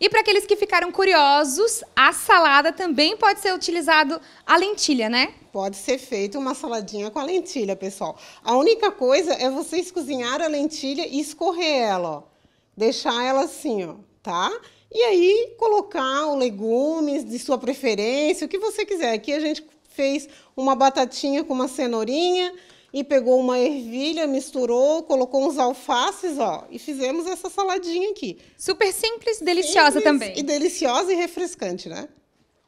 E para aqueles que ficaram curiosos, a salada também pode ser utilizado a lentilha, né? Pode ser feita uma saladinha com a lentilha, pessoal. A única coisa é vocês cozinhar a lentilha e escorrer ela, ó. Deixar ela assim, ó, tá? E aí colocar o legumes de sua preferência, o que você quiser. Aqui a gente fez uma batatinha com uma cenourinha, e pegou uma ervilha, misturou, colocou uns alfaces, ó, e fizemos essa saladinha aqui. Super simples, deliciosa simples também. E deliciosa e refrescante, né?